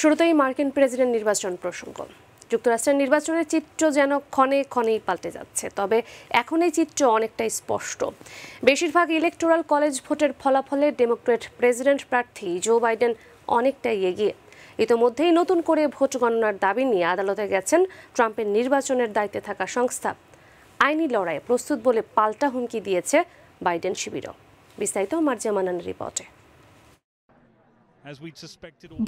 শুরুতেই মার্কিন প্রেসিডেন্ট নির্বাচন প্রসঙ্গ যুক্তরাষ্ট্রের নির্বাচনের চিত্র যেন ক্ষণে ক্ষণেই পাল্টে যাচ্ছে তবে এখন এই চিত্র অনেকটাই স্পষ্ট বেশিরভাগ ইলেকটোরাল কলেজ ভোটের ফলাফলে ডেমোক্রেট প্রেসিডেন্ট প্রার্থী জো বাইডেন অনেকটাই এগিয়ে ইতোমধ্যেই নতুন করে ভোট গণনার দাবি নিয়ে আদালতে গেছেন ট্রাম্পের নির্বাচনের দায়িত্বে থাকা সংস্থা আইনি লড়াইয়ে প্রস্তুত বলে পাল্টা হুমকি দিয়েছে বাইডেন শিবিরও বিস্তারিত মার্জিয়া রিপোর্টে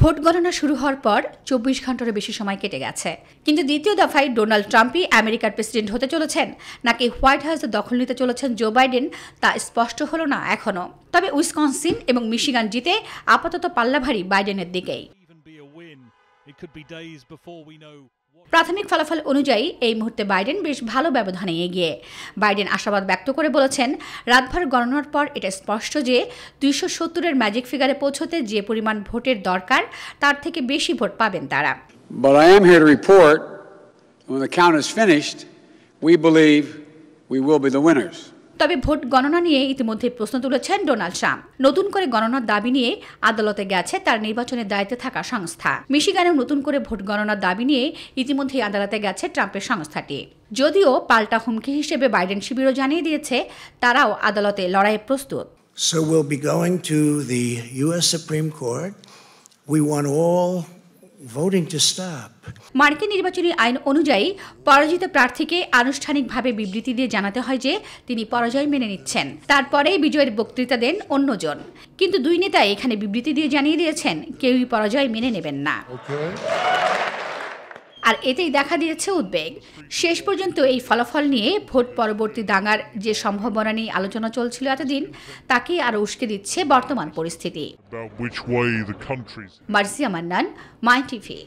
ভোট গণনা শুরু হওয়ার পর চব্বিশ ঘন্টারও বেশি সময় কেটে গেছে কিন্তু দ্বিতীয় দফায় ডোনাল্ড ট্রাম্পই আমেরিকার প্রেসিডেন্ট হতে চলেছেন নাকি হোয়াইট হাউসে দখল নিতে চলেছেন জো বাইডেন তা স্পষ্ট হলো না এখনও তবে উইসকনসিন এবং মিশিগান জিতে আপাতত পাল্লাভারী বাইডেনের দিকেই প্রাথমিক ফলাফল অনুযায়ী এই মুহূর্তে বাইডেন বেশ ভালো ব্যবধানে এগিয়ে বাইডেন আশাবাদ ব্যক্ত করে বলেছেন রাতভর গণনার পর এটা স্পষ্ট যে দুইশো সত্তরের ম্যাজিক ফিগারে পৌঁছতে যে পরিমাণ ভোটের দরকার তার থেকে বেশি ভোট পাবেন তারা But I am here to report when the count is finished, we believe we will be the winners. তবে ভোট গণনা নিয়ে ইতিমধ্যে প্রশ্ন তুলেছেন ডোনাল্ড ট্রাম্প নতুন করে গণনার দাবি নিয়ে আদালতে গেছে তার নির্বাচনের দায়িত্বে থাকা সংস্থা মিশিগানেও নতুন করে ভোট গণনার দাবি নিয়ে ইতিমধ্যেই আদালতে গেছে ট্রাম্পের সংস্থাটি যদিও পাল্টা হুমকি হিসেবে বাইডেন শিবিরও জানিয়ে দিয়েছে তারাও আদালতে লড়াইয়ে প্রস্তুত So we'll be going to the U.S. Supreme Court. We want all মার্কিন নির্বাচনী আইন অনুযায়ী পরাজিত প্রার্থীকে আনুষ্ঠানিকভাবে বিবৃতি দিয়ে জানাতে হয় যে তিনি পরাজয় মেনে নিচ্ছেন তারপরেই বিজয়ের বক্তৃতা দেন অন্যজন কিন্তু দুই নেতা এখানে বিবৃতি দিয়ে জানিয়ে দিয়েছেন কেউই পরাজয় মেনে নেবেন না আর এতেই দেখা দিয়েছে উদ্বেগ শেষ পর্যন্ত এই ফলাফল নিয়ে ভোট পরবর্তী দাঙ্গার যে সম্ভাবনা নিয়ে আলোচনা চলছিল এতদিন তাকে আরও উস্কে দিচ্ছে বর্তমান পরিস্থিতি মার্সিয়া মান্নান মাই টিভি